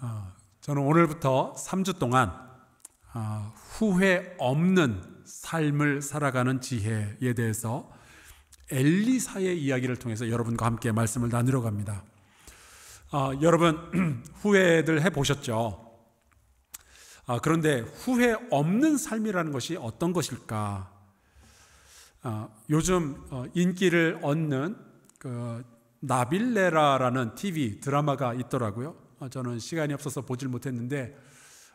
아, 저는 오늘부터 3주 동안 아, 후회 없는 삶을 살아가는 지혜에 대해서 엘리사의 이야기를 통해서 여러분과 함께 말씀을 나누러 갑니다. 아, 여러분 후회들 해 보셨죠? 그런데 후회 없는 삶이라는 것이 어떤 것일까? 요즘 어, 인기를 얻는 그 나빌레라라는 TV 드라마가 있더라고요. 어, 저는 시간이 없어서 보질 못했는데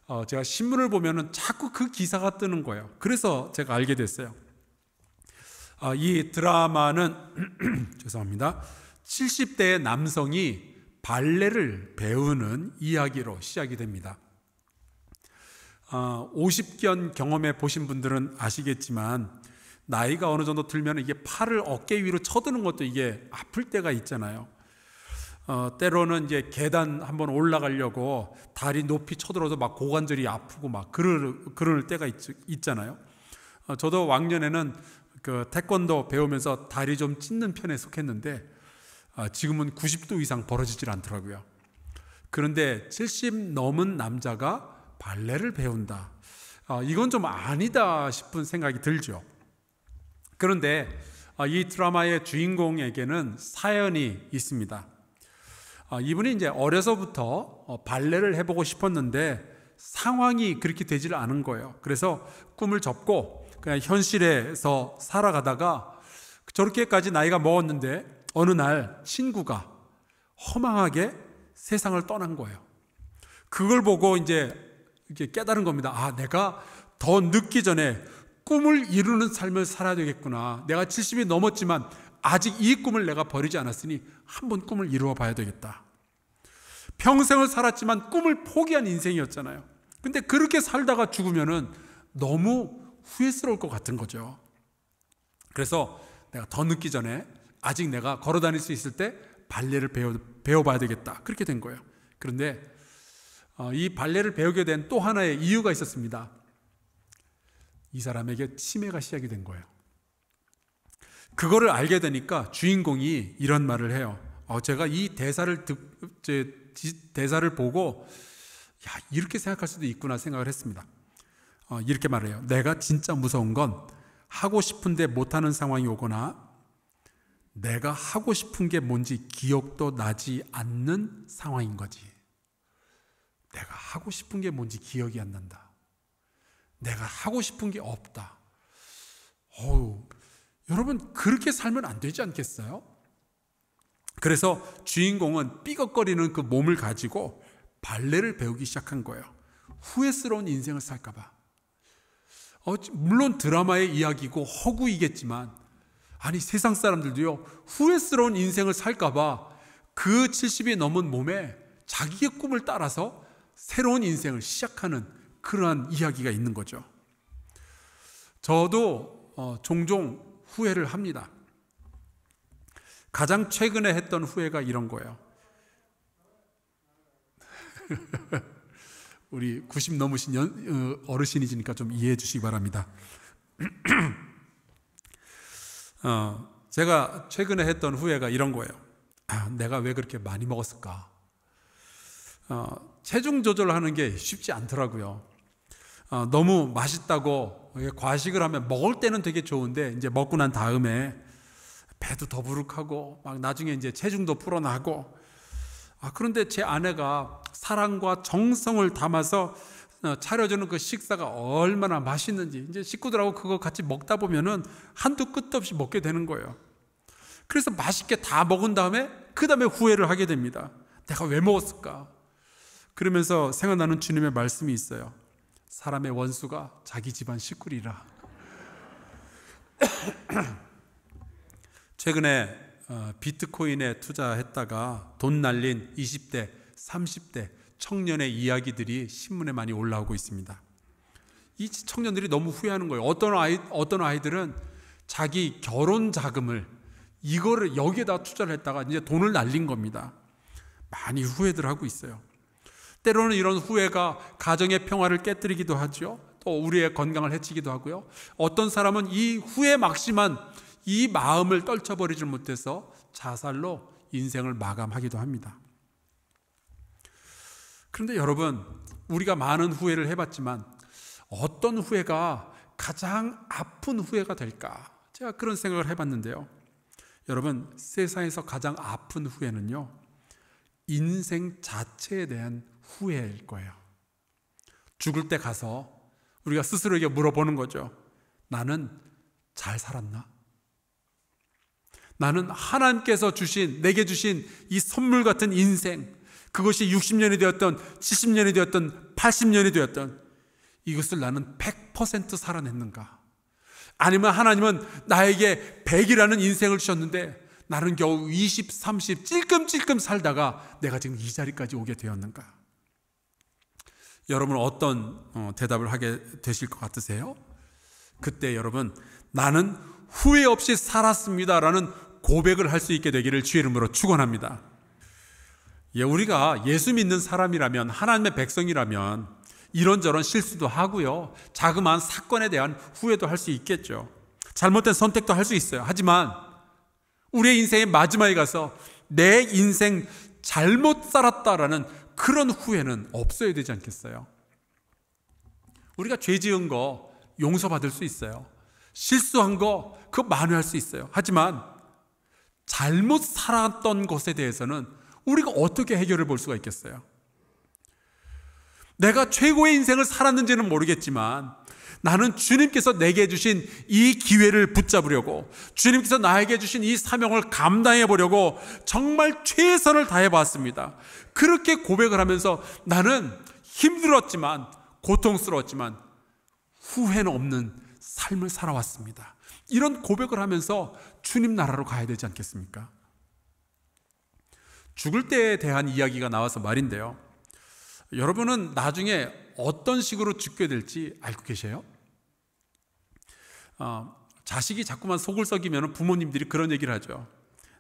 어, 제가 신문을 보면은 자꾸 그 기사가 뜨는 거예요. 그래서 제가 알게 됐어요. 아, 이 드라마는 죄송합니다. 7 0대 남성이 발레를 배우는 이야기로 시작이 됩니다. 50견 아, 경험해 보신 분들은 아시겠지만 나이가 어느 정도 들면 이게 팔을 어깨 위로 쳐드는 것도 이게 아플 때가 있잖아요. 어, 때로는 이제 계단 한번 올라가려고 다리 높이 쳐들어서 막 고관절이 아프고 막 그럴, 그럴 때가 있, 잖아요 어, 저도 왕년에는 그 태권도 배우면서 다리 좀 찢는 편에 속했는데 어, 지금은 90도 이상 벌어지질 않더라고요. 그런데 70 넘은 남자가 발레를 배운다. 아, 이건 좀 아니다 싶은 생각이 들죠. 그런데 아, 이 드라마의 주인공에게는 사연이 있습니다. 어, 이분이 이제 어려서부터 어, 발레를 해보고 싶었는데 상황이 그렇게 되질 않은 거예요. 그래서 꿈을 접고 그냥 현실에서 살아가다가 저렇게까지 나이가 먹었는데 어느 날 친구가 허망하게 세상을 떠난 거예요. 그걸 보고 이제 깨달은 겁니다. 아, 내가 더 늦기 전에 꿈을 이루는 삶을 살아야 되겠구나. 내가 70이 넘었지만 아직 이 꿈을 내가 버리지 않았으니 한 번 꿈을 이루어 봐야 되겠다. 평생을 살았지만 꿈을 포기한 인생이었잖아요. 근데 그렇게 살다가 죽으면은 너무 후회스러울 것 같은 거죠. 그래서 내가 더 늦기 전에 아직 내가 걸어 다닐 수 있을 때 발레를 배워, 배워봐야 되겠다. 그렇게 된 거예요. 그런데 어, 이 발레를 배우게 된 또 하나의 이유가 있었습니다. 이 사람에게 치매가 시작이 된 거예요. 그거를 알게 되니까 주인공이 이런 말을 해요. 어, 제가 이 대사를 듣, 제, 대사를 보고, 야, 이렇게 생각할 수도 있구나 생각을 했습니다. 어, 이렇게 말해요. 내가 진짜 무서운 건 하고 싶은데 못하는 상황이 오거나 내가 하고 싶은 게 뭔지 기억도 나지 않는 상황인 거지. 내가 하고 싶은 게 뭔지 기억이 안 난다. 내가 하고 싶은 게 없다. 어우, 여러분, 그렇게 살면 안 되지 않겠어요? 그래서 주인공은 삐걱거리는 그 몸을 가지고 발레를 배우기 시작한 거예요. 후회스러운 인생을 살까봐. 어, 물론 드라마의 이야기고 허구이겠지만, 아니, 세상 사람들도요, 후회스러운 인생을 살까봐 그 70이 넘은 몸에 자기의 꿈을 따라서 새로운 인생을 시작하는 그러한 이야기가 있는 거죠. 저도 어, 종종 후회를 합니다. 가장 최근에 했던 후회가 이런 거예요. 우리 90 넘으신 연, 어, 어르신이시니까 좀 이해해 주시기 바랍니다. 어, 제가 최근에 했던 후회가 이런 거예요. 아, 내가 왜 그렇게 많이 먹었을까? 어, 체중 조절하는 게 쉽지 않더라고요. 어, 너무 맛있다고 예, 과식을 하면 먹을 때는 되게 좋은데 이제 먹고 난 다음에 배도 더부룩하고 막 나중에 이제 체중도 풀어나고아 그런데 제 아내가 사랑과 정성을 담아서 어, 차려주는 그 식사가 얼마나 맛있는지 이제 식구들하고 그거 같이 먹다 보면은 한두 끝도 없이 먹게 되는 거예요. 그래서 맛있게 다 먹은 다음에 그 다음에 후회를 하게 됩니다. 내가 왜 먹었을까? 그러면서 생각나는 주님의 말씀이 있어요. 사람의 원수가 자기 집안 식구리라. 최근에 어, 비트코인에 투자했다가 돈 날린 20대, 30대 청년의 이야기들이 신문에 많이 올라오고 있습니다. 이 청년들이 너무 후회하는 거예요. 어떤 아이 어떤 아이들은 자기 결혼 자금을 이거를 여기에다 투자를 했다가 이제 돈을 날린 겁니다. 많이 후회들 하고 있어요. 때로는 이런 후회가 가정의 평화를 깨뜨리기도 하죠. 또 우리의 건강을 해치기도 하고요. 어떤 사람은 이 후회 막심한 이 마음을 떨쳐버리지 못해서 자살로 인생을 마감하기도 합니다. 그런데 여러분, 우리가 많은 후회를 해봤지만 어떤 후회가 가장 아픈 후회가 될까? 제가 그런 생각을 해봤는데요. 여러분, 세상에서 가장 아픈 후회는요, 인생 자체에 대한 후회일 거예요. 죽을 때 가서 우리가 스스로에게 물어보는 거죠. 나는 잘 살았나? 나는 하나님께서 주신, 내게 주신 이 선물 같은 인생, 그것이 60년이 되었던, 70년이 되었던, 80년이 되었던, 이것을 나는 100% 살아냈는가? 아니면 하나님은 나에게 100이라는 인생을 주셨는데, 나는 겨우 20, 30 찔끔찔끔 살다가 내가 지금 이 자리까지 오게 되었는가? 여러분 어떤 어, 대답을 하게 되실 것 같으세요? 그때 여러분, 나는 후회 없이 살았습니다라는 고백을 할 수 있게 되기를 주의 이름으로 축원합니다. 예, 우리가 예수 믿는 사람이라면 하나님의 백성이라면 이런저런 실수도 하고요. 자그마한 사건에 대한 후회도 할 수 있겠죠. 잘못된 선택도 할 수 있어요. 하지만 우리의 인생의 마지막에 가서 내 인생 잘못 살았다라는 그런 후회는 없어야 되지 않겠어요? 우리가 죄 지은 거 용서받을 수 있어요. 실수한 거 그거 만회할 수 있어요. 하지만 잘못 살았던 것에 대해서는 우리가 어떻게 해결을 볼 수가 있겠어요? 내가 최고의 인생을 살았는지는 모르겠지만 나는 주님께서 내게 주신 이 기회를 붙잡으려고 주님께서 나에게 주신 이 사명을 감당해 보려고 정말 최선을 다해 봤습니다. 그렇게 고백을 하면서 나는 힘들었지만 고통스러웠지만 후회는 없는 삶을 살아왔습니다. 이런 고백을 하면서 주님 나라로 가야 되지 않겠습니까? 죽을 때에 대한 이야기가 나와서 말인데요. 여러분은 나중에 어떤 식으로 죽게 될지 알고 계세요? 어, 자식이 자꾸만 속을 썩이면 부모님들이 그런 얘기를 하죠.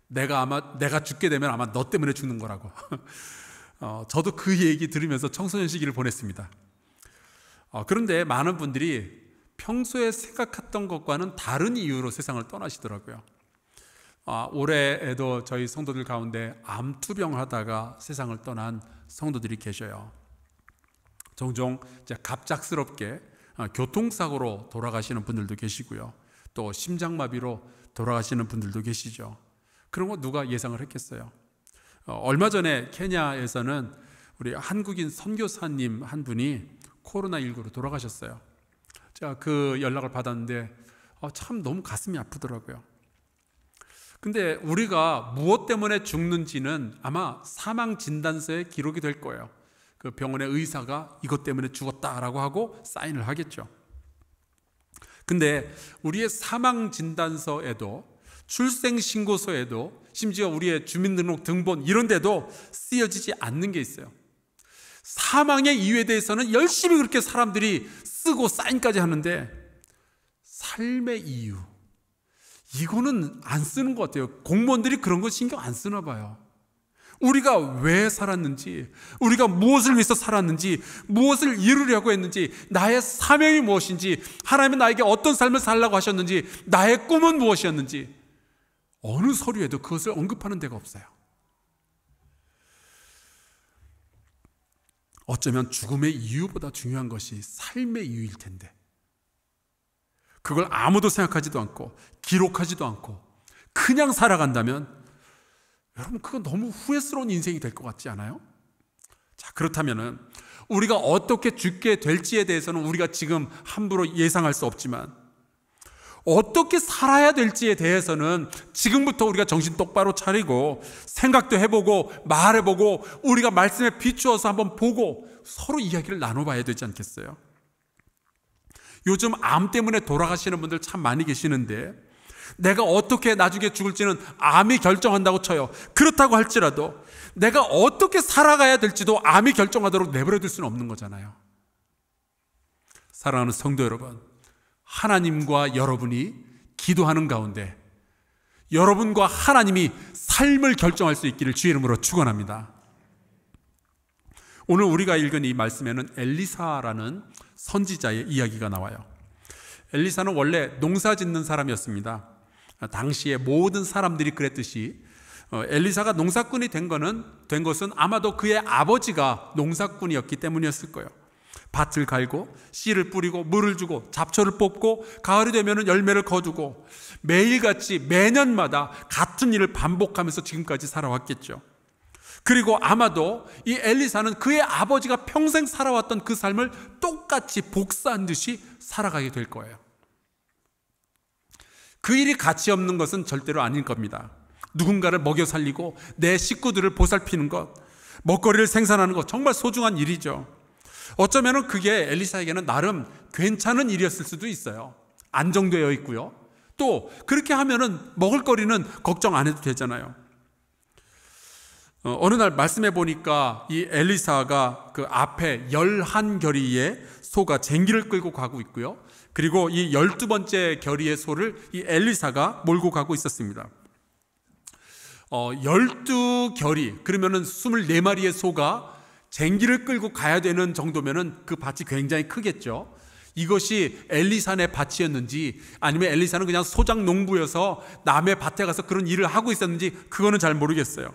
내가 아마 내가 죽게 되면 아마 너 때문에 죽는 거라고. 어, 저도 그 얘기 들으면서 청소년 시기를 보냈습니다. 어, 그런데 많은 분들이 평소에 생각했던 것과는 다른 이유로 세상을 떠나시더라고요. 아, 올해에도 저희 성도들 가운데 암투병 하다가 세상을 떠난 성도들이 계셔요. 종종 갑작스럽게 어, 교통사고로 돌아가시는 분들도 계시고요. 또 심장마비로 돌아가시는 분들도 계시죠. 그런 거 누가 예상을 했겠어요? 어, 얼마 전에 케냐에서는 우리 한국인 선교사님 한 분이 코로나19로 돌아가셨어요. 제가 그 연락을 받았는데 어, 참 너무 가슴이 아프더라고요. 근데 우리가 무엇 때문에 죽는지는 아마 사망 진단서에 기록이 될 거예요. 그 병원의 의사가 이것 때문에 죽었다라고 하고 사인을 하겠죠. 근데 우리의 사망 진단서에도 출생 신고서에도 심지어 우리의 주민등록 등본 이런 데도 쓰여지지 않는 게 있어요. 사망의 이유에 대해서는 열심히 그렇게 사람들이 쓰고 사인까지 하는데 삶의 이유 이거는 안 쓰는 것 같아요. 공무원들이 그런 거 신경 안 쓰나 봐요. 우리가 왜 살았는지, 우리가 무엇을 위해서 살았는지, 무엇을 이루려고 했는지, 나의 사명이 무엇인지, 하나님이 나에게 어떤 삶을 살라고 하셨는지, 나의 꿈은 무엇이었는지, 어느 서류에도 그것을 언급하는 데가 없어요. 어쩌면 죽음의 이유보다 중요한 것이 삶의 이유일 텐데, 그걸 아무도 생각하지도 않고, 기록하지도 않고, 그냥 살아간다면 여러분 그건 너무 후회스러운 인생이 될 것 같지 않아요? 자 그렇다면은 우리가 어떻게 죽게 될지에 대해서는 우리가 지금 함부로 예상할 수 없지만 어떻게 살아야 될지에 대해서는 지금부터 우리가 정신 똑바로 차리고 생각도 해보고 말해보고 우리가 말씀에 비추어서 한번 보고 서로 이야기를 나눠봐야 되지 않겠어요? 요즘 암 때문에 돌아가시는 분들 참 많이 계시는데 내가 어떻게 나중에 죽을지는 암이 결정한다고 쳐요. 그렇다고 할지라도 내가 어떻게 살아가야 될지도 암이 결정하도록 내버려둘 수는 없는 거잖아요. 사랑하는 성도 여러분, 하나님과 여러분이 기도하는 가운데 여러분과 하나님이 삶을 결정할 수 있기를 주의 이름으로 축원합니다. 오늘 우리가 읽은 이 말씀에는 엘리사라는 선지자의 이야기가 나와요. 엘리사는 원래 농사 짓는 사람이었습니다. 당시에 모든 사람들이 그랬듯이 어, 엘리사가 농사꾼이 된 거는 된 것은 아마도 그의 아버지가 농사꾼이었기 때문이었을 거예요. 밭을 갈고 씨를 뿌리고 물을 주고 잡초를 뽑고 가을이 되면 열매를 거두고 매일같이 매년마다 같은 일을 반복하면서 지금까지 살아왔겠죠. 그리고 아마도 이 엘리사는 그의 아버지가 평생 살아왔던 그 삶을 똑같이 복사한 듯이 살아가게 될 거예요. 그 일이 가치 없는 것은 절대로 아닐 겁니다. 누군가를 먹여 살리고 내 식구들을 보살피는 것, 먹거리를 생산하는 것 정말 소중한 일이죠. 어쩌면 그게 엘리사에게는 나름 괜찮은 일이었을 수도 있어요. 안정되어 있고요. 또 그렇게 하면은 먹을거리는 걱정 안 해도 되잖아요. 어, 어느 날 말씀해 보니까 이 엘리사가 그 앞에 열한 결의에 소가 쟁기를 끌고 가고 있고요. 그리고 이 열두 번째 결의의 소를 이 엘리사가 몰고 가고 있었습니다. 어, 12 결이, 그러면은 24마리의 소가 쟁기를 끌고 가야 되는 정도면은 그 밭이 굉장히 크겠죠. 이것이 엘리산의 밭이었는지 아니면 엘리사는 그냥 소장 농부여서 남의 밭에 가서 그런 일을 하고 있었는지 그거는 잘 모르겠어요.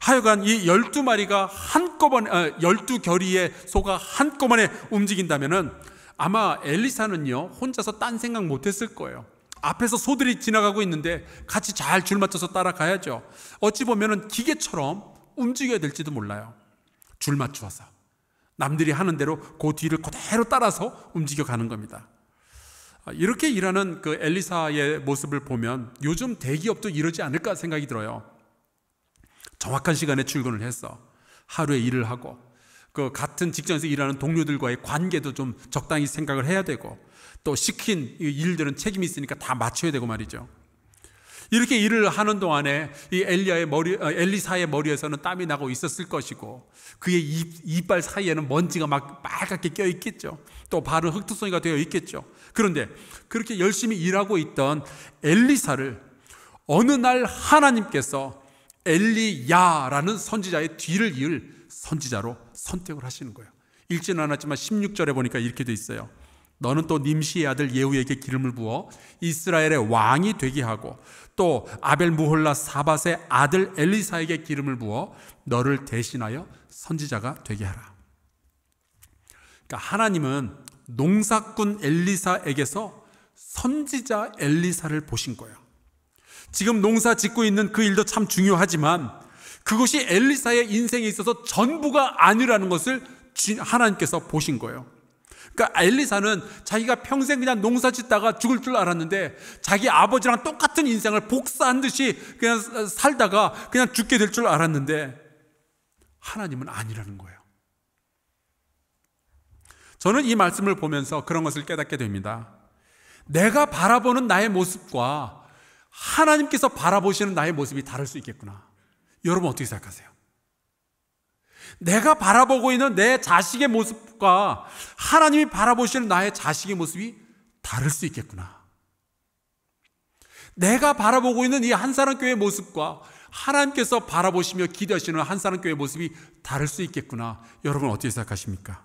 하여간 이 12마리가 한꺼번에, 12결의의 아, 소가 한꺼번에 움직인다면은 아마 엘리사는요, 혼자서 딴 생각 못 했을 거예요. 앞에서 소들이 지나가고 있는데 같이 잘 줄 맞춰서 따라가야죠. 어찌 보면은 기계처럼 움직여야 될지도 몰라요. 줄 맞추어서. 남들이 하는 대로 그 뒤를 그대로 따라서 움직여 가는 겁니다. 아, 이렇게 일하는 그 엘리사의 모습을 보면 요즘 대기업도 이러지 않을까 생각이 들어요. 정확한 시간에 출근을 했어. 하루에 일을 하고 그 같은 직장에서 일하는 동료들과의 관계도 좀 적당히 생각을 해야 되고 또 시킨 일들은 책임이 있으니까 다 맞춰야 되고 말이죠. 이렇게 일을 하는 동안에 이 엘리야의 머리 어, 엘리사의 머리에서는 땀이 나고 있었을 것이고 그의 입, 이빨 사이에는 먼지가 막 빨갛게 껴 있겠죠. 또 발은 흙투성이가 되어 있겠죠. 그런데 그렇게 열심히 일하고 있던 엘리사를 어느 날 하나님께서 엘리야라는 선지자의 뒤를 이을 선지자로 선택을 하시는 거예요. 읽지는 않았지만 16절에 보니까 이렇게 돼 있어요. 너는 또 님시의 아들 예후에게 기름을 부어 이스라엘의 왕이 되게 하고 또 아벨 무홀라 사밧의 아들 엘리사에게 기름을 부어 너를 대신하여 선지자가 되게 하라. 그러니까 하나님은 농사꾼 엘리사에게서 선지자 엘리사를 보신 거예요. 지금 농사 짓고 있는 그 일도 참 중요하지만 그것이 엘리사의 인생에 있어서 전부가 아니라는 것을 하나님께서 보신 거예요. 그러니까 엘리사는 자기가 평생 그냥 농사 짓다가 죽을 줄 알았는데 자기 아버지랑 똑같은 인생을 복사한 듯이 그냥 살다가 그냥 죽게 될 줄 알았는데 하나님은 아니라는 거예요. 저는 이 말씀을 보면서 그런 것을 깨닫게 됩니다. 내가 바라보는 나의 모습과 하나님께서 바라보시는 나의 모습이 다를 수 있겠구나. 여러분 어떻게 생각하세요? 내가 바라보고 있는 내 자식의 모습과 하나님이 바라보시는 나의 자식의 모습이 다를 수 있겠구나. 내가 바라보고 있는 이 한사람교회의 모습과 하나님께서 바라보시며 기대하시는 한사람교회의 모습이 다를 수 있겠구나. 여러분 어떻게 생각하십니까?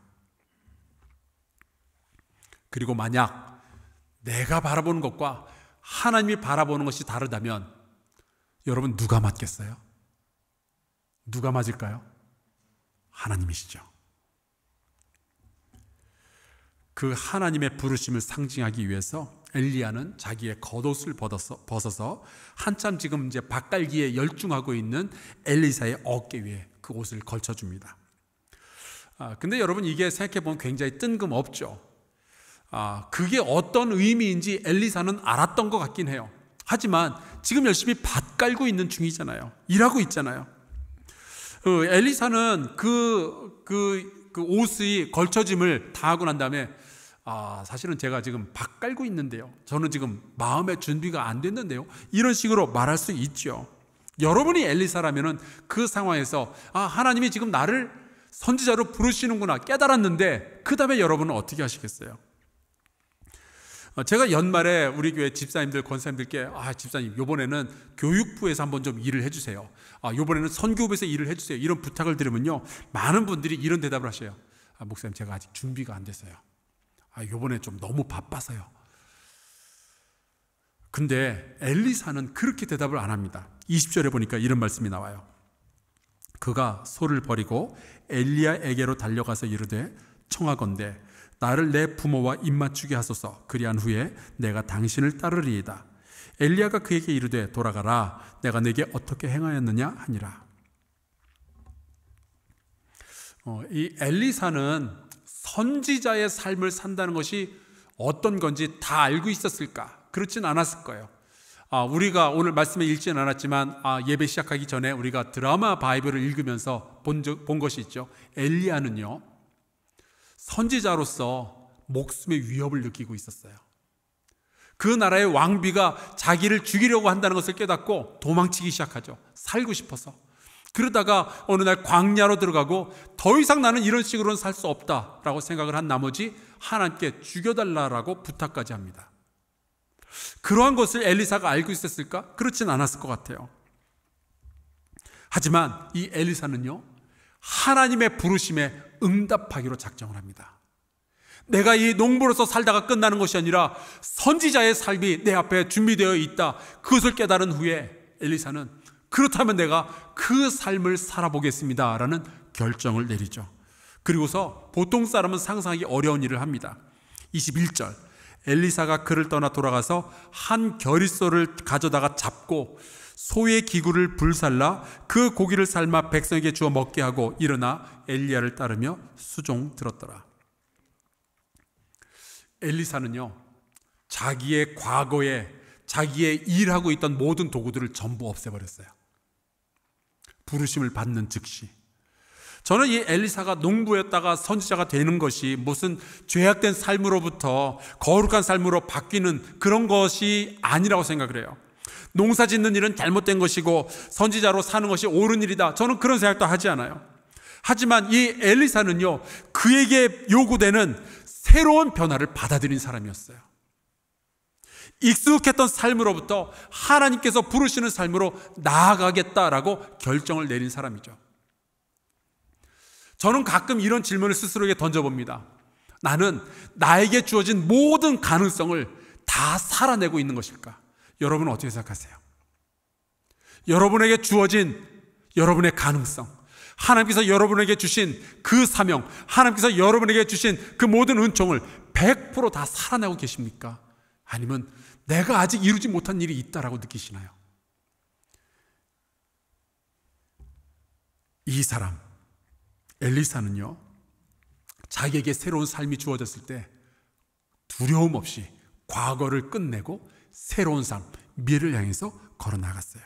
그리고 만약 내가 바라보는 것과 하나님이 바라보는 것이 다르다면 여러분 누가 맞겠어요? 누가 맞을까요? 하나님이시죠. 그 하나님의 부르심을 상징하기 위해서 엘리야는 자기의 겉옷을 벗어서, 벗어서 한참 지금 이제 밭갈기에 열중하고 있는 엘리사의 어깨 위에 그 옷을 걸쳐줍니다. 아, 근데 여러분 이게 생각해보면 굉장히 뜬금없죠. 아, 그게 어떤 의미인지 엘리사는 알았던 것 같긴 해요. 하지만 지금 열심히 밭 깔고 있는 중이잖아요. 일하고 있잖아요. 그 엘리사는 그, 그, 그 옷의 걸쳐짐을 다 하고 난 다음에 아, 사실은 제가 지금 밥 깔고 있는데요. 저는 지금 마음의 준비가 안 됐는데요. 이런 식으로 말할 수 있죠. 여러분이 엘리사라면은 그 상황에서 아, 하나님이 지금 나를 선지자로 부르시는구나 깨달았는데 그 다음에 여러분은 어떻게 하시겠어요? 어, 제가 연말에 우리 교회 집사님들, 권사님들께 아 집사님 요번에는 교육부에서 한번 좀 일을 해주세요. 아 요번에는 선교부에서 일을 해주세요. 이런 부탁을 드리면요 많은 분들이 이런 대답을 하셔요. 아, 목사님 제가 아직 준비가 안 됐어요. 아 요번에 좀 너무 바빠서요. 근데 엘리사는 그렇게 대답을 안 합니다. 20절에 보니까 이런 말씀이 나와요. 그가 소를 버리고 엘리야에게로 달려가서 이르되 청하건대 나를 내 부모와 입맞추게 하소서. 그리한 후에 내가 당신을 따르리이다. 엘리야가 그에게 이르되 돌아가라. 내가 네게 어떻게 행하였느냐 하니라. 어, 이 엘리사는 선지자의 삶을 산다는 것이 어떤 건지 다 알고 있었을까? 그렇진 않았을 거예요. 아, 우리가 오늘 말씀에 읽지는 않았지만 아, 예배 시작하기 전에 우리가 드라마 바이블을 읽으면서 본, 본 것이 있죠. 엘리야는요. 선지자로서 목숨의 위협을 느끼고 있었어요. 그 나라의 왕비가 자기를 죽이려고 한다는 것을 깨닫고 도망치기 시작하죠. 살고 싶어서. 그러다가 어느 날 광야로 들어가고 더 이상 나는 이런 식으로는 살 수 없다라고 생각을 한 나머지 하나님께 죽여달라라고 부탁까지 합니다. 그러한 것을 엘리사가 알고 있었을까? 그렇진 않았을 것 같아요. 하지만 이 엘리사는요, 하나님의 부르심에 응답하기로 작정을 합니다. 내가 이 농부로서 살다가 끝나는 것이 아니라 선지자의 삶이 내 앞에 준비되어 있다. 그것을 깨달은 후에 엘리사는 그렇다면 내가 그 삶을 살아보겠습니다. 라는 결정을 내리죠. 그리고서 보통 사람은 상상하기 어려운 일을 합니다. 21절. 엘리사가 그를 떠나 돌아가서 한 결의소를 가져다가 잡고 소의 기구를 불살라 그 고기를 삶아 백성에게 주어 먹게 하고 일어나 엘리야를 따르며 수종 들었더라. 엘리사는요. 자기의 과거에 자기의 일하고 있던 모든 도구들을 전부 없애버렸어요. 부르심을 받는 즉시 저는 이 엘리사가 농부였다가 선지자가 되는 것이 무슨 죄악된 삶으로부터 거룩한 삶으로 바뀌는 그런 것이 아니라고 생각을 해요. 농사 짓는 일은 잘못된 것이고 선지자로 사는 것이 옳은 일이다. 저는 그런 생각도 하지 않아요. 하지만 이 엘리사는요, 그에게 요구되는 새로운 변화를 받아들인 사람이었어요. 익숙했던 삶으로부터 하나님께서 부르시는 삶으로 나아가겠다라고 결정을 내린 사람이죠. 저는 가끔 이런 질문을 스스로에게 던져봅니다. 나는 나에게 주어진 모든 가능성을 다 살아내고 있는 것일까? 여러분 어떻게 생각하세요? 여러분에게 주어진 여러분의 가능성, 하나님께서 여러분에게 주신 그 사명, 하나님께서 여러분에게 주신 그 모든 은총을 100%다 살아내고 계십니까? 아니면 내가 아직 이루지 못한 일이 있다라고 느끼시나요? 이 사람, 엘리사는요, 자기에게 새로운 삶이 주어졌을 때 두려움 없이 과거를 끝내고 새로운 삶, 미래를 향해서 걸어 나갔어요.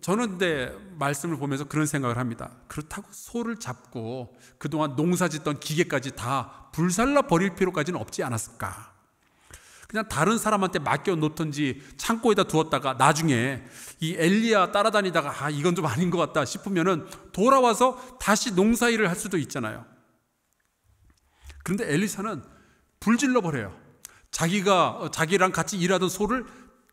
저는 근데 말씀을 보면서 그런 생각을 합니다. 그렇다고 소를 잡고 그동안 농사 짓던 기계까지 다 불살라 버릴 필요까지는 없지 않았을까. 그냥 다른 사람한테 맡겨 놓던지 창고에다 두었다가 나중에 이 엘리야 따라다니다가 아 이건 좀 아닌 것 같다 싶으면은 돌아와서 다시 농사 일을 할 수도 있잖아요. 그런데 엘리사는 불질러 버려요. 자기가 어, 자기랑 같이 일하던 소를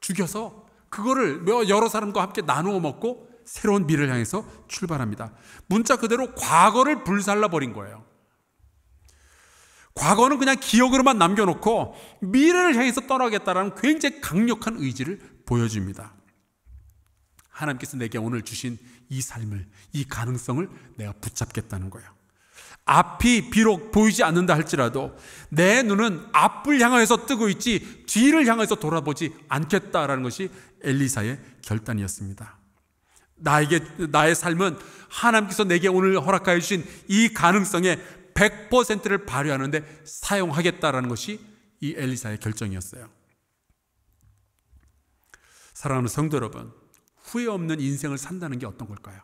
죽여서 그거를 뭐 여러 사람과 함께 나누어 먹고 새로운 미래를 향해서 출발합니다. 문자 그대로 과거를 불살라 버린 거예요. 과거는 그냥 기억으로만 남겨놓고 미래를 향해서 떠나겠다라는 굉장히 강력한 의지를 보여줍니다. 하나님께서 내게 오늘 주신 이 삶을, 이 가능성을 내가 붙잡겠다는 거예요. 앞이 비록 보이지 않는다 할지라도 내 눈은 앞을 향해서 뜨고 있지 뒤를 향해서 돌아보지 않겠다라는 것이 엘리사의 결단이었습니다. 나에게 나의 삶은 하나님께서 내게 오늘 허락하여 주신 이 가능성의 100%를 발휘하는데 사용하겠다라는 것이 이 엘리사의 결정이었어요. 사랑하는 성도 여러분, 후회 없는 인생을 산다는 게 어떤 걸까요?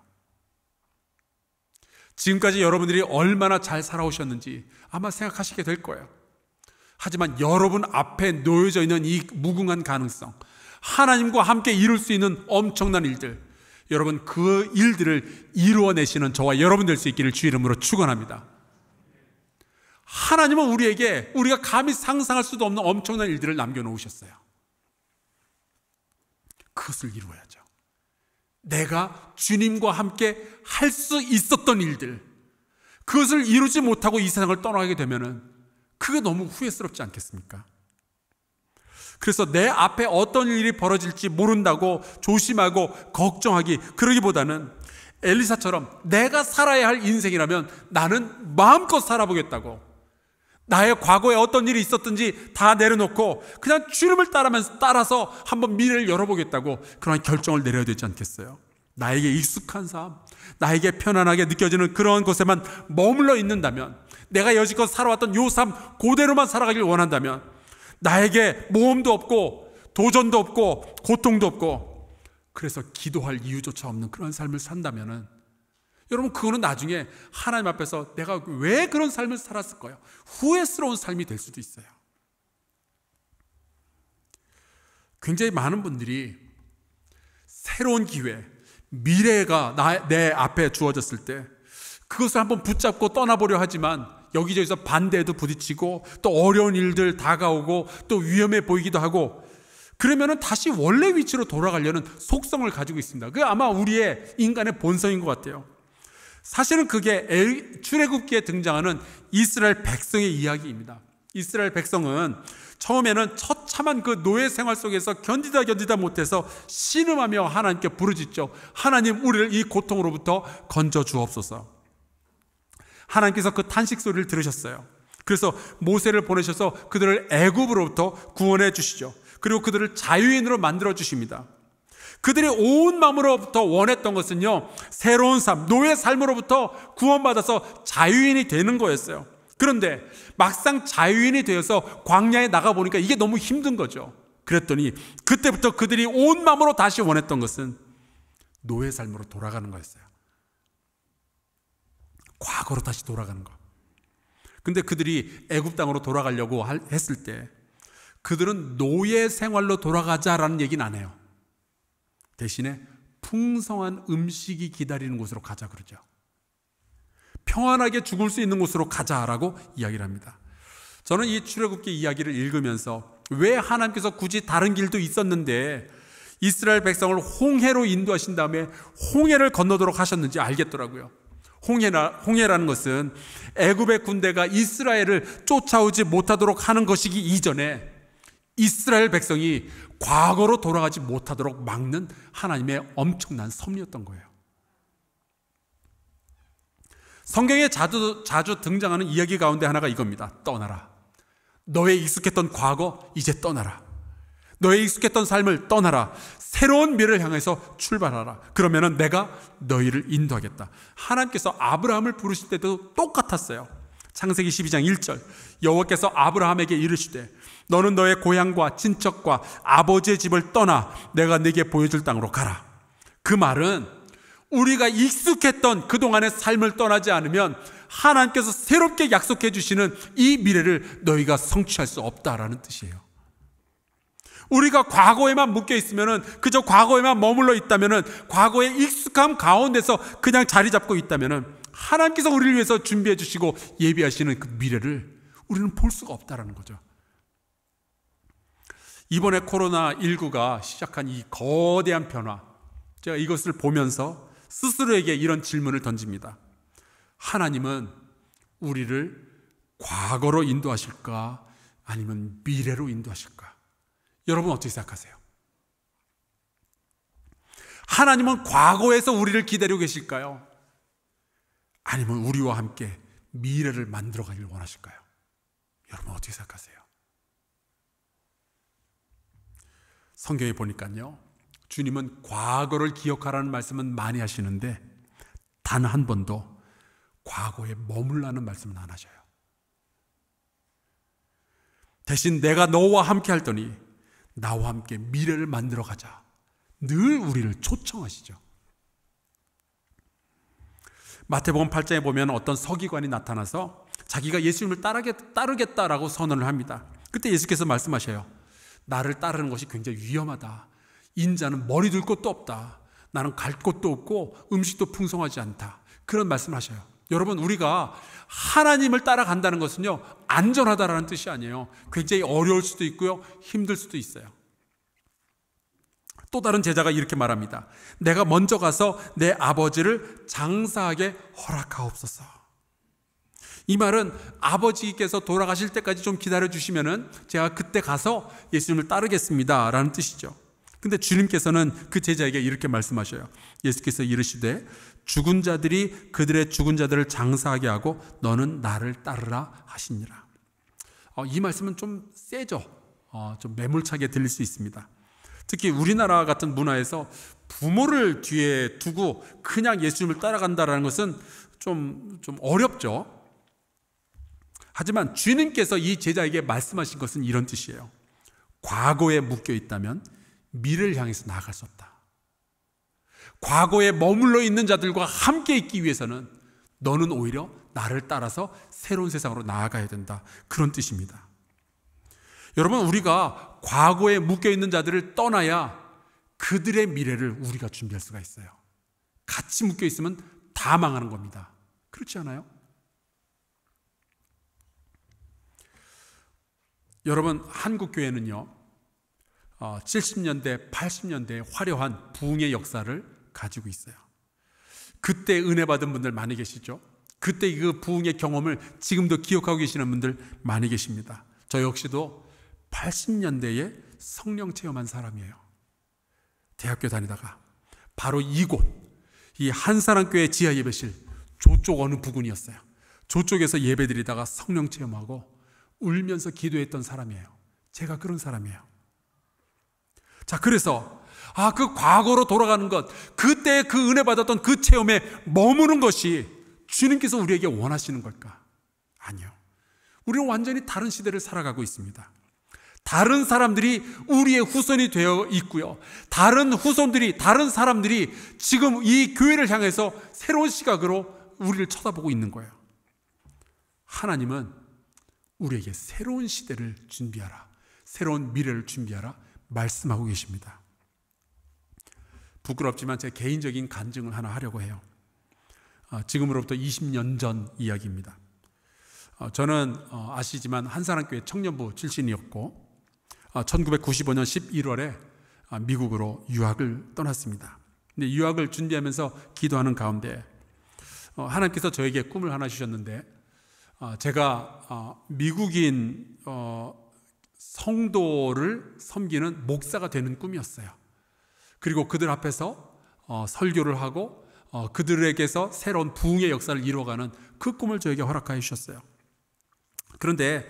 지금까지 여러분들이 얼마나 잘 살아오셨는지 아마 생각하시게 될 거예요. 하지만 여러분 앞에 놓여져 있는 이 무궁한 가능성, 하나님과 함께 이룰 수 있는 엄청난 일들, 여러분 그 일들을 이루어내시는 저와 여러분 될수 있기를 주 이름으로 축원합니다. 하나님은 우리에게 우리가 감히 상상할 수도 없는 엄청난 일들을 남겨 놓으셨어요. 그것을 이루어야 내가 주님과 함께 할 수 있었던 일들, 그것을 이루지 못하고 이 세상을 떠나게 되면은 그게 너무 후회스럽지 않겠습니까? 그래서 내 앞에 어떤 일이 벌어질지 모른다고 조심하고 걱정하기 그러기보다는 엘리사처럼 내가 살아야 할 인생이라면 나는 마음껏 살아보겠다고 나의 과거에 어떤 일이 있었든지 다 내려놓고 그냥 주름을 따라면서 따라서 한번 미래를 열어보겠다고 그런 결정을 내려야 되지 않겠어요? 나에게 익숙한 삶, 나에게 편안하게 느껴지는 그런 곳에만 머물러 있는다면, 내가 여지껏 살아왔던 요 삶 그대로만 살아가길 원한다면, 나에게 모험도 없고, 도전도 없고, 고통도 없고, 그래서 기도할 이유조차 없는 그런 삶을 산다면은 여러분 그거는 나중에 하나님 앞에서 내가 왜 그런 삶을 살았을까요? 후회스러운 삶이 될 수도 있어요. 굉장히 많은 분들이 새로운 기회, 미래가 나, 내 앞에 주어졌을 때 그것을 한번 붙잡고 떠나보려 하지만 여기저기서 반대에도 부딪히고 또 어려운 일들 다가오고 또 위험해 보이기도 하고 그러면은 다시 원래 위치로 돌아가려는 속성을 가지고 있습니다. 그 아마 우리의 인간의 본성인 것 같아요. 사실은 그게 출애굽기에 등장하는 이스라엘 백성의 이야기입니다. 이스라엘 백성은 처음에는 처참한 그 노예 생활 속에서 견디다 견디다 못해서 신음하며 하나님께 부르짖죠. 하나님 우리를 이 고통으로부터 건져 주옵소서. 하나님께서 그 탄식 소리를 들으셨어요. 그래서 모세를 보내셔서 그들을 애굽으로부터 구원해 주시죠. 그리고 그들을 자유인으로 만들어 주십니다. 그들이 온 마음으로부터 원했던 것은요, 새로운 삶, 노예 삶으로부터 구원받아서 자유인이 되는 거였어요. 그런데 막상 자유인이 되어서 광야에 나가보니까 이게 너무 힘든 거죠. 그랬더니 그때부터 그들이 온 마음으로 다시 원했던 것은 노예 삶으로 돌아가는 거였어요. 과거로 다시 돌아가는 거. 근데 그들이 애굽 땅으로 돌아가려고 했을 때 그들은 노예 생활로 돌아가자라는 얘기는 안 해요. 대신에 풍성한 음식이 기다리는 곳으로 가자 그러죠. 평안하게 죽을 수 있는 곳으로 가자라고 이야기를 합니다. 저는 이 출애굽기 이야기를 읽으면서 왜 하나님께서 굳이 다른 길도 있었는데 이스라엘 백성을 홍해로 인도하신 다음에 홍해를 건너도록 하셨는지 알겠더라고요. 홍해라, 홍해라는 것은 애굽의 군대가 이스라엘을 쫓아오지 못하도록 하는 것이기 이전에 이스라엘 백성이 과거로 돌아가지 못하도록 막는 하나님의 엄청난 섭리였던 거예요. 성경에 자주, 자주 등장하는 이야기 가운데 하나가 이겁니다. 떠나라. 너의 익숙했던 과거, 이제 떠나라. 너의 익숙했던 삶을 떠나라. 새로운 미래를 향해서 출발하라. 그러면은 내가 너희를 인도하겠다. 하나님께서 아브라함을 부르실 때도 똑같았어요. 창세기 12장 1절 여호와께서 아브라함에게 이르시되 너는 너의 고향과 친척과 아버지의 집을 떠나 내가 네게 보여줄 땅으로 가라. 그 말은 우리가 익숙했던 그동안의 삶을 떠나지 않으면 하나님께서 새롭게 약속해 주시는 이 미래를 너희가 성취할 수 없다라는 뜻이에요. 우리가 과거에만 묶여 있으면은 그저 과거에만 머물러 있다면은 과거의 익숙함 가운데서 그냥 자리 잡고 있다면은 하나님께서 우리를 위해서 준비해 주시고 예비하시는 그 미래를 우리는 볼 수가 없다라는 거죠. 이번에 코로나19가 시작한 이 거대한 변화, 제가 이것을 보면서 스스로에게 이런 질문을 던집니다. 하나님은 우리를 과거로 인도하실까? 아니면 미래로 인도하실까? 여러분 어떻게 생각하세요? 하나님은 과거에서 우리를 기다리고 계실까요? 아니면 우리와 함께 미래를 만들어 가길 원하실까요? 여러분 어떻게 생각하세요? 성경에 보니까요. 주님은 과거를 기억하라는 말씀은 많이 하시는데 단 한 번도 과거에 머물라는 말씀은 안 하셔요. 대신 내가 너와 함께 할더니 나와 함께 미래를 만들어 가자. 늘 우리를 초청하시죠. 마태복음 8장에 보면 어떤 서기관이 나타나서 자기가 예수님을 따르겠, 다라고 선언을 합니다. 그때 예수께서 말씀하셔요. 나를 따르는 것이 굉장히 위험하다. 인자는 머리 둘것도 없다. 나는 갈 곳도 없고 음식도 풍성하지 않다. 그런 말씀을 하셔요. 여러분, 우리가 하나님을 따라간다는 것은요, 안전하다라는 뜻이 아니에요. 굉장히 어려울 수도 있고요, 힘들 수도 있어요. 또 다른 제자가 이렇게 말합니다. 내가 먼저 가서 내 아버지를 장사하게 허락하옵소서. 이 말은 아버지께서 돌아가실 때까지 좀 기다려 주시면은 제가 그때 가서 예수님을 따르겠습니다라는 뜻이죠. 근데 주님께서는 그 제자에게 이렇게 말씀하셔요. 예수께서 이르시되 죽은 자들이 그들의 죽은 자들을 장사하게 하고 너는 나를 따르라 하시니라. 어, 이 말씀은 좀 세죠. 어, 좀 매몰차게 들릴 수 있습니다. 특히 우리나라 같은 문화에서 부모를 뒤에 두고 그냥 예수님을 따라간다라는 것은 좀, 좀 어렵죠. 하지만 주님께서 이 제자에게 말씀하신 것은 이런 뜻이에요. 과거에 묶여 있다면 미래를 향해서 나아갈 수 없다. 과거에 머물러 있는 자들과 함께 있기 위해서는 너는 오히려 나를 따라서 새로운 세상으로 나아가야 된다. 그런 뜻입니다. 여러분, 우리가 과거에 묶여 있는 자들을 떠나야 그들의 미래를 우리가 준비할 수가 있어요. 같이 묶여 있으면 다 망하는 겁니다. 그렇지 않아요? 여러분 한국 교회는요 70년대 어, 80년대 화려한 부흥의 역사를 가지고 있어요. 그때 은혜 받은 분들 많이 계시죠? 그때 그 부흥의 경험을 지금도 기억하고 계시는 분들 많이 계십니다. 저 역시도 80년대에 성령 체험한 사람이에요. 대학교 다니다가 바로 이곳 이한사람교회 지하 예배실 저쪽 어느 부근이었어요. 저쪽에서 예배드리다가 성령 체험하고 울면서 기도했던 사람이에요. 제가 그런 사람이에요. 자, 그래서, 아, 그 과거로 돌아가는 것, 그때 그 은혜 받았던 그 체험에 머무는 것이 주님께서 우리에게 원하시는 걸까? 아니요. 우리는 완전히 다른 시대를 살아가고 있습니다. 다른 사람들이 우리의 후손이 되어 있고요. 다른 후손들이, 다른 사람들이 지금 이 교회를 향해서 새로운 시각으로 우리를 쳐다보고 있는 거예요. 하나님은 우리에게 새로운 시대를 준비하라. 새로운 미래를 준비하라. 말씀하고 계십니다. 부끄럽지만 제 개인적인 간증을 하나 하려고 해요. 어, 지금으로부터 20년 전 이야기입니다. 어, 저는 어, 아시지만 한사람교회 청년부 출신이었고 1995년 11월에 미국으로 유학을 떠났습니다. 근데 유학을 준비하면서 기도하는 가운데 하나님께서 저에게 꿈을 하나 주셨는데 아, 제가 아, 미국인 어, 성도를 섬기는 목사가 되는 꿈이었어요. 그리고 그들 앞에서 어, 설교를 하고 어, 그들에게서 새로운 부흥의 역사를 이뤄가는 그 꿈을 저에게 허락하여 주셨어요. 그런데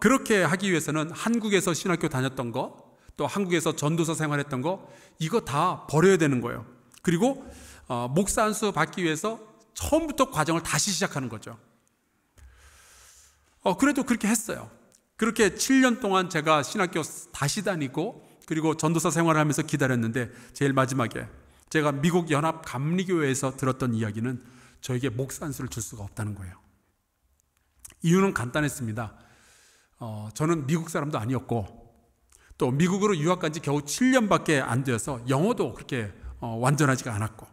그렇게 하기 위해서는 한국에서 신학교 다녔던 거, 또 한국에서 전도사 생활했던 거, 이거 다 버려야 되는 거예요. 그리고 목사 안수 받기 위해서 처음부터 과정을 다시 시작하는 거죠. 어, 그래도 그렇게 했어요. 그렇게 7년 동안 제가 신학교 다시 다니고 그리고 전도사 생활을 하면서 기다렸는데 제일 마지막에 제가 미국 연합 감리교회에서 들었던 이야기는 저에게 목산수를 줄 수가 없다는 거예요. 이유는 간단했습니다. 어, 저는 미국 사람도 아니었고 또 미국으로 유학 간 지 겨우 7년밖에 안 되어서 영어도 그렇게 어, 완전하지가 않았고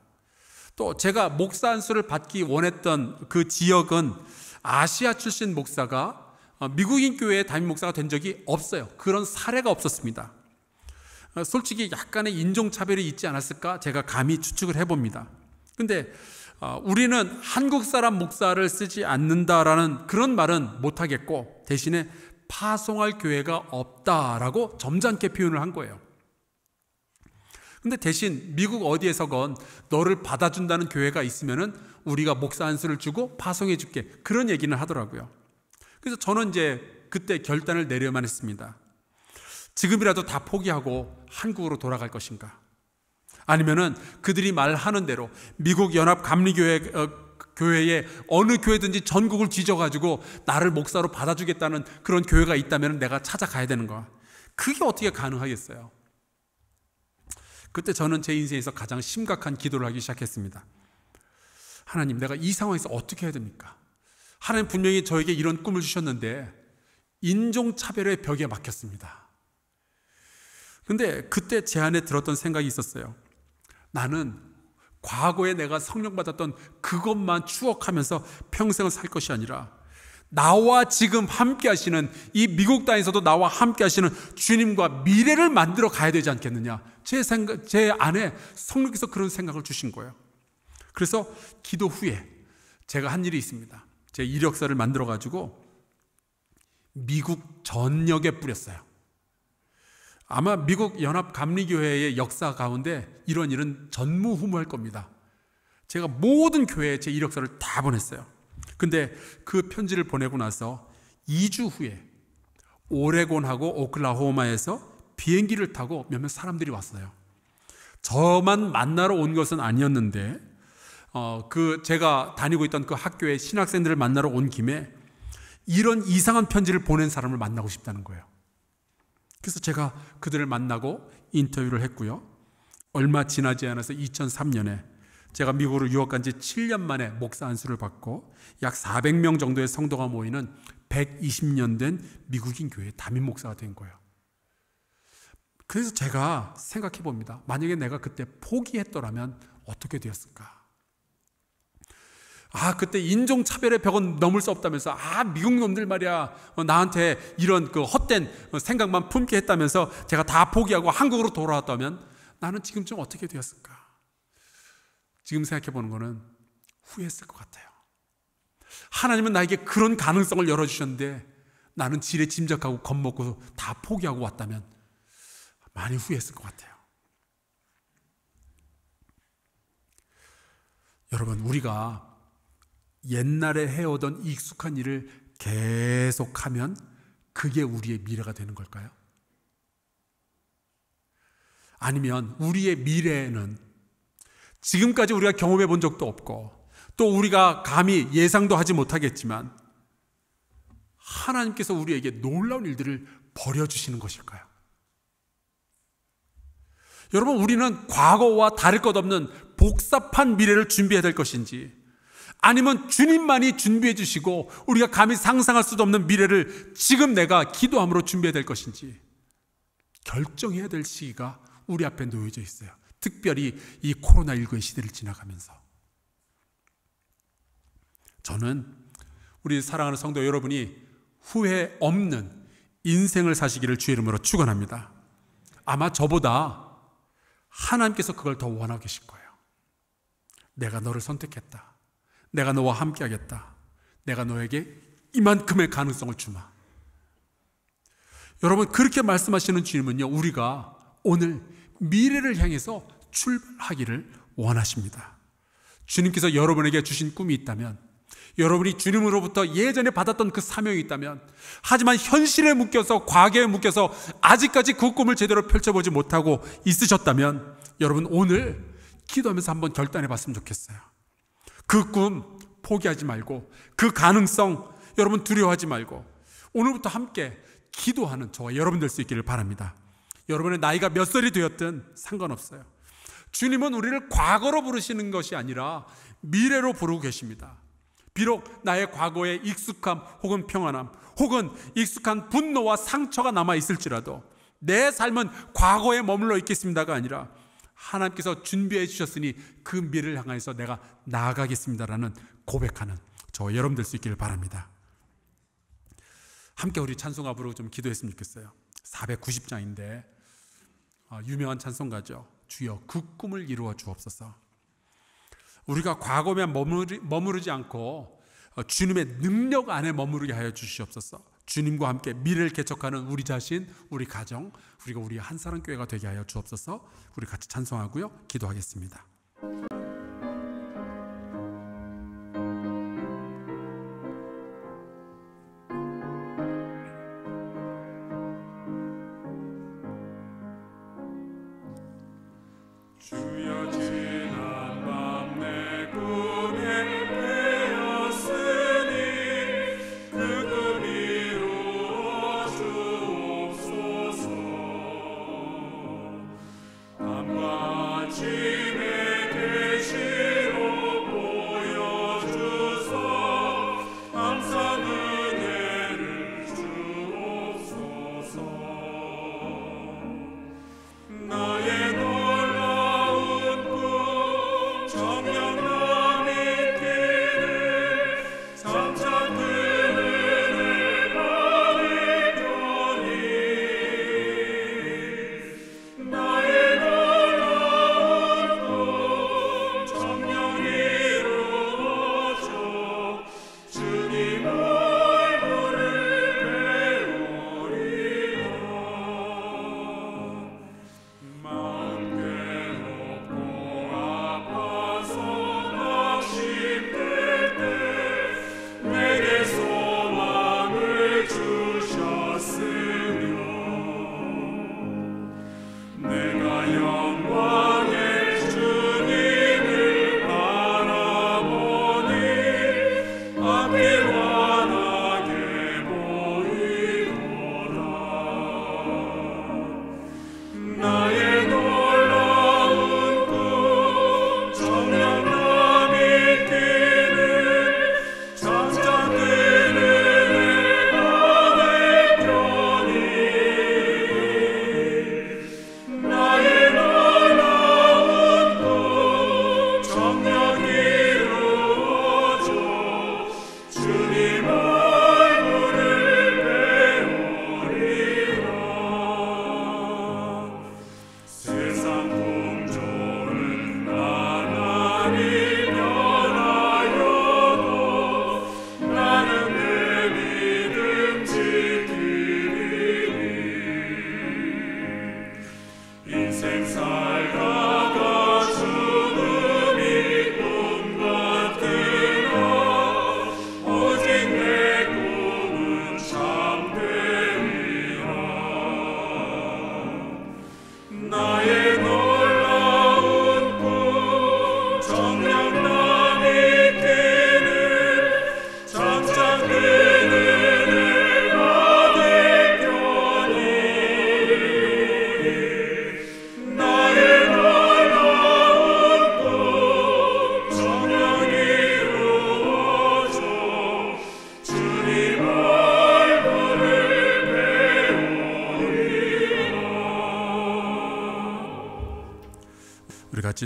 또 제가 목사 안수를 받기 원했던 그 지역은 아시아 출신 목사가 어, 미국인 교회의 담임 목사가 된 적이 없어요. 그런 사례가 없었습니다. 어, 솔직히 약간의 인종차별이 있지 않았을까 제가 감히 추측을 해봅니다. 근데 어, 우리는 한국 사람 목사를 쓰지 않는다라는 그런 말은 못하겠고 대신에 파송할 교회가 없다라고 점잖게 표현을 한 거예요. 근데 대신 미국 어디에서건 너를 받아준다는 교회가 있으면은 우리가 목사 한 수를 주고 파송해 줄게. 그런 얘기는 하더라고요. 그래서 저는 이제 그때 결단을 내려만 했습니다. 지금이라도 다 포기하고 한국으로 돌아갈 것인가? 아니면은 그들이 말하는 대로 미국 연합 감리교회 어, 교회에 어느 교회든지 전국을 뒤져가지고 나를 목사로 받아주겠다는 그런 교회가 있다면 내가 찾아가야 되는 거야. 그게 어떻게 가능하겠어요? 그때 저는 제 인생에서 가장 심각한 기도를 하기 시작했습니다. 하나님, 내가 이 상황에서 어떻게 해야 됩니까? 하나님 분명히 저에게 이런 꿈을 주셨는데 인종차별의 벽에 막혔습니다. 근데 그때 제 안에 들었던 생각이 있었어요. 나는 과거에 내가 성령 받았던 그것만 추억하면서 평생을 살 것이 아니라 나와 지금 함께 하시는 이 미국 땅에서도 나와 함께 하시는 주님과 미래를 만들어 가야 되지 않겠느냐. 제 생각, 제 안에 성령께서 그런 생각을 주신 거예요. 그래서 기도 후에 제가 한 일이 있습니다. 제 이력서를 만들어 가지고 미국 전역에 뿌렸어요. 아마 미국 연합 감리교회의 역사 가운데 이런 일은 전무후무할 겁니다. 제가 모든 교회에 제 이력서를 다 보냈어요. 근데 그 편지를 보내고 나서 2주 후에 오레곤하고 오클라호마에서 비행기를 타고 몇몇 사람들이 왔어요. 저만 만나러 온 것은 아니었는데, 어, 그 제가 다니고 있던 그 학교의 신학생들을 만나러 온 김에 이런 이상한 편지를 보낸 사람을 만나고 싶다는 거예요. 그래서 제가 그들을 만나고 인터뷰를 했고요. 얼마 지나지 않아서 2003년에 제가 미국으로 유학 간 지 7년 만에 목사 안수를 받고 약 400명 정도의 성도가 모이는 120년 된 미국인 교회 담임 목사가 된 거예요. 그래서 제가 생각해 봅니다. 만약에 내가 그때 포기했더라면 어떻게 되었을까? 아, 그때 인종차별의 벽은 넘을 수 없다면서, 아, 미국 놈들 말이야. 어, 나한테 이런 그 헛된 생각만 품게 했다면서 제가 다 포기하고 한국으로 돌아왔다면 나는 지금쯤 어떻게 되었을까? 지금 생각해 보는 거는 후회했을 것 같아요. 하나님은 나에게 그런 가능성을 열어주셨는데 나는 지레 짐작하고 겁먹고 다 포기하고 왔다면 많이 후회했을 것 같아요. 여러분, 우리가 옛날에 해오던 익숙한 일을 계속하면 그게 우리의 미래가 되는 걸까요? 아니면 우리의 미래는 지금까지 우리가 경험해 본 적도 없고 또 우리가 감히 예상도 하지 못하겠지만 하나님께서 우리에게 놀라운 일들을 벌여주시는 것일까요? 여러분, 우리는 과거와 다를 것 없는 복잡한 미래를 준비해야 될 것인지, 아니면 주님만이 준비해 주시고, 우리가 감히 상상할 수도 없는 미래를 지금 내가 기도함으로 준비해야 될 것인지, 결정해야 될 시기가 우리 앞에 놓여져 있어요. 특별히 이 코로나19의 시대를 지나가면서 저는 우리 사랑하는 성도 여러분이 후회 없는 인생을 사시기를 주의 이름으로 축원합니다. 아마 저보다 하나님께서 그걸 더 원하고 계실 거예요. 내가 너를 선택했다. 내가 너와 함께 하겠다. 내가 너에게 이만큼의 가능성을 주마. 여러분 그렇게 말씀하시는 주님은요. 우리가 오늘 미래를 향해서 출발하기를 원하십니다. 주님께서 여러분에게 주신 꿈이 있다면, 여러분이 주님으로부터 예전에 받았던 그 사명이 있다면, 하지만 현실에 묶여서, 과거에 묶여서 아직까지 그 꿈을 제대로 펼쳐보지 못하고 있으셨다면, 여러분 오늘 기도하면서 한번 결단해 봤으면 좋겠어요. 그 꿈 포기하지 말고, 그 가능성 여러분 두려워하지 말고, 오늘부터 함께 기도하는 저와 여러분 될 수 있기를 바랍니다. 여러분의 나이가 몇 살이 되었든 상관없어요. 주님은 우리를 과거로 부르시는 것이 아니라 미래로 부르고 계십니다. 비록 나의 과거에 익숙함 혹은 평안함 혹은 익숙한 분노와 상처가 남아 있을지라도 내 삶은 과거에 머물러 있겠습니다가 아니라 하나님께서 준비해 주셨으니 그 미래를 향해서 내가 나아가겠습니다라는 고백하는 저 여러분 들수 있기를 바랍니다. 함께 우리 찬송 앞으로 좀 기도했으면 좋겠어요. 490장인데 아, 유명한 찬송가죠. 주여 그 꿈을 이루어 주옵소서. 우리가 과거면 머무르, 지 않고 어, 주님의 능력 안에 머무르게 하여 주시옵소서. 주님과 함께 미래를 개척하는 우리 자신, 우리 가정, 그리고 우리 한사람 교회가 되게 하여 주옵소서. 우리 같이 찬송하고요. 기도하겠습니다.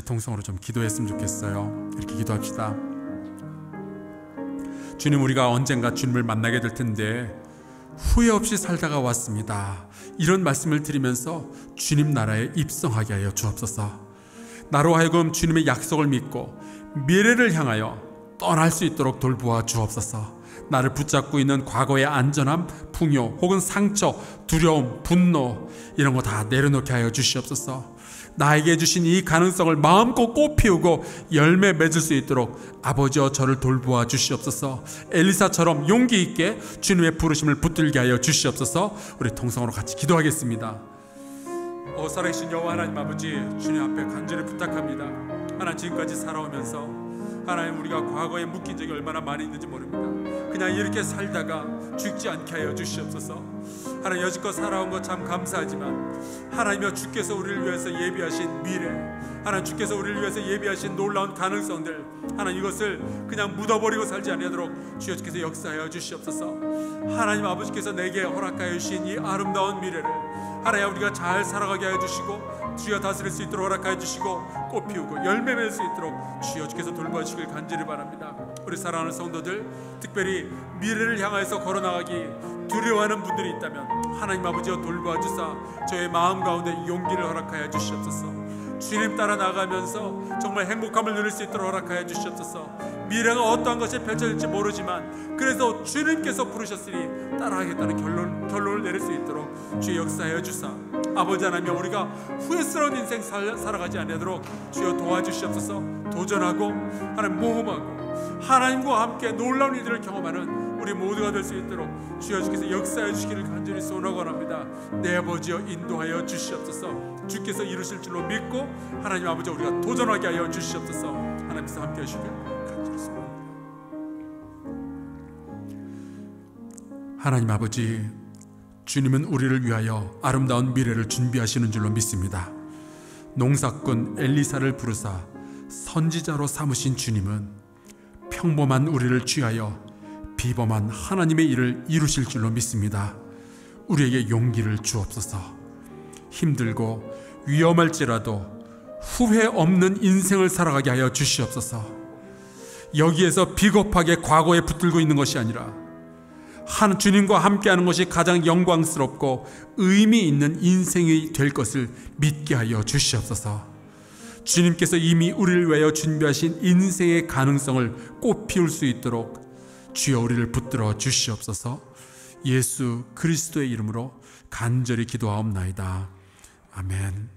통성으로 좀 기도했으면 좋겠어요. 이렇게 기도합시다. 주님, 우리가 언젠가 주님을 만나게 될 텐데 후회 없이 살다가 왔습니다. 이런 말씀을 드리면서 주님 나라에 입성하게 하여 주옵소서. 나로 하여금 주님의 약속을 믿고 미래를 향하여 떠날 수 있도록 돌보아 주옵소서. 나를 붙잡고 있는 과거의 안전함, 풍요 혹은 상처, 두려움, 분노 이런 거 다 내려놓게 하여 주시옵소서. 나에게 주신 이 가능성을 마음껏 꽃피우고 열매 맺을 수 있도록 아버지여 저를 돌보아 주시옵소서 엘리사처럼 용기 있게 주님의 부르심을 붙들게 하여 주시옵소서 우리 통성으로 같이 기도하겠습니다 어, 살아계신 여호와 하나님 아버지 주님 앞에 간절히 부탁합니다 하나 지금까지 살아오면서 하나님 우리가 과거에 묶인 적이 얼마나 많이 있는지 모릅니다 그냥 이렇게 살다가 죽지 않게 하여 주시옵소서 하나님 여지껏 살아온 것 참 감사하지만 하나님여 주께서 우리를 위해서 예비하신 미래 하나님 주께서 우리를 위해서 예비하신 놀라운 가능성들 하나님 이것을 그냥 묻어버리고 살지 아니하도록 주여 주께서 역사하여 주시옵소서 하나님 아버지께서 내게 허락하여 주신 이 아름다운 미래를 하나님 우리가 잘 살아가게 하여 주시고 주여 다스릴 수 있도록 허락하여 주시고 꽃 피우고 열매 맺을 수 있도록 주여 주께서 돌봐주시길 간절히 바랍니다 우리 사랑하는 성도들 특별히 미래를 향해서 걸어나가기 두려워하는 분들이 있다면 하나님 아버지여 돌봐주사 저의 마음 가운데 용기를 허락하여 주시옵소서 주님 따라 나가면서 정말 행복함을 누릴 수 있도록 허락하여 주셨소서 미래가 어떠한 것이 펼쳐질지 모르지만 그래서 주님께서 부르셨으니 따라하겠다는 결론, 결론을 내릴 수 있도록 주의 역사하여 주사 아버지 하나님 우리가 후회스러운 인생 살, 살아가지 않도록 주여 도와주시옵소서 도전하고 하나님 모험하고 하나님과 함께 놀라운 일들을 경험하는 우리 모두가 될 수 있도록 주여 주께서 역사해 주시기를 간절히 소원하고 합니다내 아버지여 인도하여 주시옵소서 주께서 이루실 줄로 믿고 하나님 아버지 우리가 도전하게 하여 주시옵소서 하나님께서 함께 하시길 간절히 소원합니다 하나님 아버지 주님은 우리를 위하여 아름다운 미래를 준비하시는 줄로 믿습니다 농사꾼 엘리사를 부르사 선지자로 삼으신 주님은 평범한 우리를 취하여 비범한 하나님의 일을 이루실 줄로 믿습니다 우리에게 용기를 주옵소서 힘들고 위험할지라도 후회 없는 인생을 살아가게 하여 주시옵소서. 여기에서 비겁하게 과거에 붙들고 있는 것이 아니라 한 주님과 함께하는 것이 가장 영광스럽고 의미 있는 인생이 될 것을 믿게 하여 주시옵소서. 주님께서 이미 우리를 위하여 준비하신 인생의 가능성을 꽃피울 수 있도록 주여 우리를 붙들어 주시옵소서. 예수 그리스도의 이름으로 간절히 기도하옵나이다. 아멘.